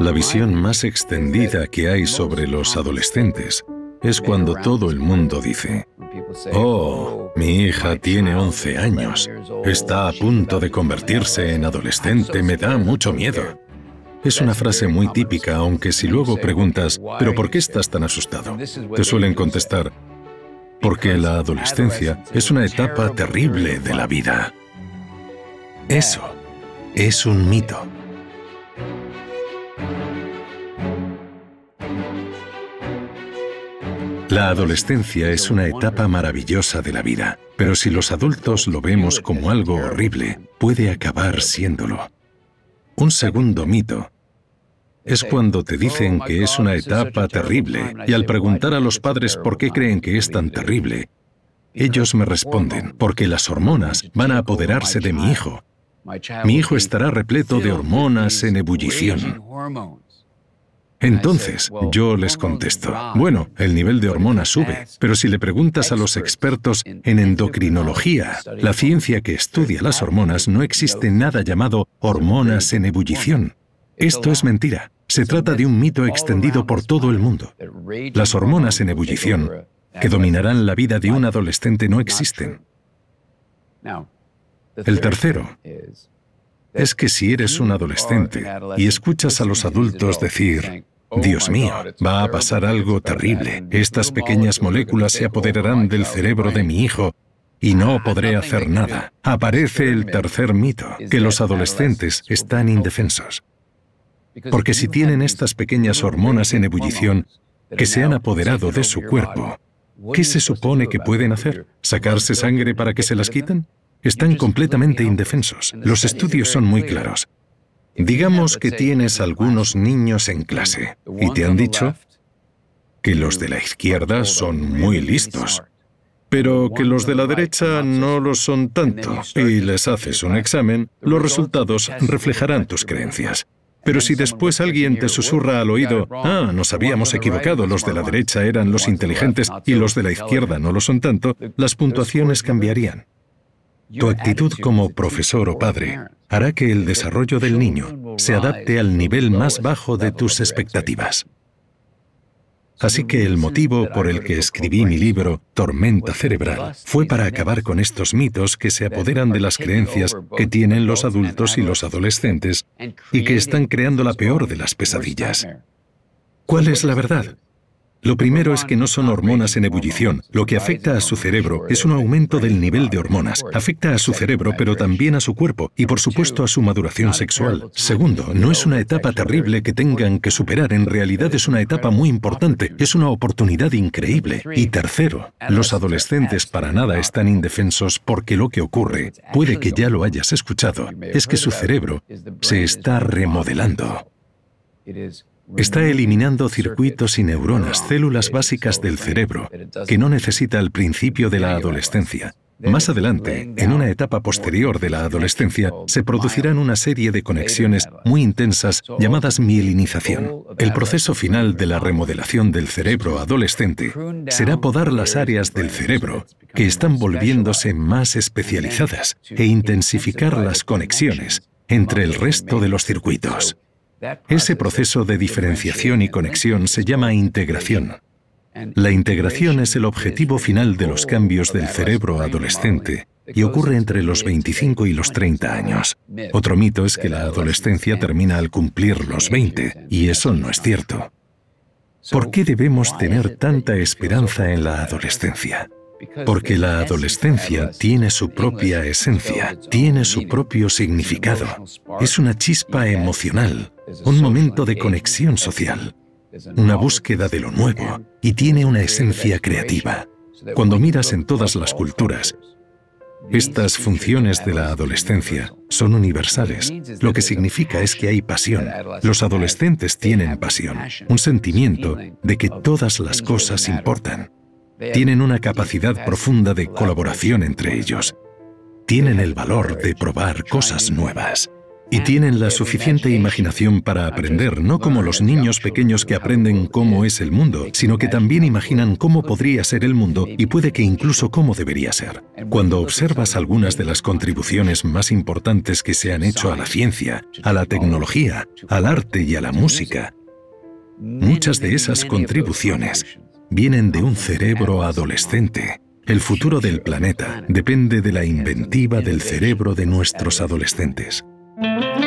La visión más extendida que hay sobre los adolescentes es cuando todo el mundo dice, oh, mi hija tiene 11 años, está a punto de convertirse en adolescente, me da mucho miedo. Es una frase muy típica, aunque si luego preguntas, ¿pero por qué estás tan asustado? Te suelen contestar, porque la adolescencia es una etapa terrible de la vida. Eso es un mito. La adolescencia es una etapa maravillosa de la vida, pero si los adultos lo vemos como algo horrible, puede acabar siéndolo. Un segundo mito es cuando te dicen que es una etapa terrible y al preguntar a los padres por qué creen que es tan terrible, ellos me responden, porque las hormonas van a apoderarse de mi hijo. Mi hijo estará repleto de hormonas en ebullición. Entonces, yo les contesto, bueno, el nivel de hormonas sube, pero si le preguntas a los expertos en endocrinología, la ciencia que estudia las hormonas, no existe nada llamado hormonas en ebullición. Esto es mentira. Se trata de un mito extendido por todo el mundo. Las hormonas en ebullición, que dominarán la vida de un adolescente, no existen. El tercero es que si eres un adolescente y escuchas a los adultos decir, Dios mío, va a pasar algo terrible, estas pequeñas moléculas se apoderarán del cerebro de mi hijo y no podré hacer nada, aparece el tercer mito, que los adolescentes están indefensos. Porque si tienen estas pequeñas hormonas en ebullición que se han apoderado de su cuerpo, ¿qué se supone que pueden hacer? ¿Sacarse sangre para que se las quiten? Están completamente indefensos. Los estudios son muy claros. Digamos que tienes algunos niños en clase y te han dicho que los de la izquierda son muy listos, pero que los de la derecha no lo son tanto y les haces un examen, los resultados reflejarán tus creencias. Pero si después alguien te susurra al oído, ah, nos habíamos equivocado, los de la derecha eran los inteligentes y los de la izquierda no lo son tanto, las puntuaciones cambiarían. Tu actitud como profesor o padre hará que el desarrollo del niño se adapte al nivel más bajo de tus expectativas. Así que el motivo por el que escribí mi libro, Tormenta Cerebral, fue para acabar con estos mitos que se apoderan de las creencias que tienen los adultos y los adolescentes y que están creando la peor de las pesadillas. ¿Cuál es la verdad? Lo primero es que no son hormonas en ebullición. Lo que afecta a su cerebro es un aumento del nivel de hormonas. Afecta a su cerebro, pero también a su cuerpo y, por supuesto, a su maduración sexual. Segundo, no es una etapa terrible que tengan que superar. En realidad es una etapa muy importante. Es una oportunidad increíble. Y tercero, los adolescentes para nada están indefensos porque lo que ocurre, puede que ya lo hayas escuchado, es que su cerebro se está remodelando. Está eliminando circuitos y neuronas, células básicas del cerebro, que no necesita al principio de la adolescencia. Más adelante, en una etapa posterior de la adolescencia, se producirán una serie de conexiones muy intensas llamadas mielinización. El proceso final de la remodelación del cerebro adolescente será podar las áreas del cerebro que están volviéndose más especializadas e intensificar las conexiones entre el resto de los circuitos. Ese proceso de diferenciación y conexión se llama integración. La integración es el objetivo final de los cambios del cerebro adolescente y ocurre entre los 25 y los 30 años. Otro mito es que la adolescencia termina al cumplir los 20, y eso no es cierto. ¿Por qué debemos tener tanta esperanza en la adolescencia? Porque la adolescencia tiene su propia esencia, tiene su propio significado. Es una chispa emocional, un momento de conexión social, una búsqueda de lo nuevo y tiene una esencia creativa. Cuando miras en todas las culturas, estas funciones de la adolescencia son universales. Lo que significa es que hay pasión. Los adolescentes tienen pasión, un sentimiento de que todas las cosas importan. Tienen una capacidad profunda de colaboración entre ellos. Tienen el valor de probar cosas nuevas y tienen la suficiente imaginación para aprender, no como los niños pequeños que aprenden cómo es el mundo, sino que también imaginan cómo podría ser el mundo y puede que incluso cómo debería ser. Cuando observas algunas de las contribuciones más importantes que se han hecho a la ciencia, a la tecnología, al arte y a la música, muchas de esas contribuciones vienen de un cerebro adolescente. El futuro del planeta depende de la inventiva del cerebro de nuestros adolescentes. Mm-hmm.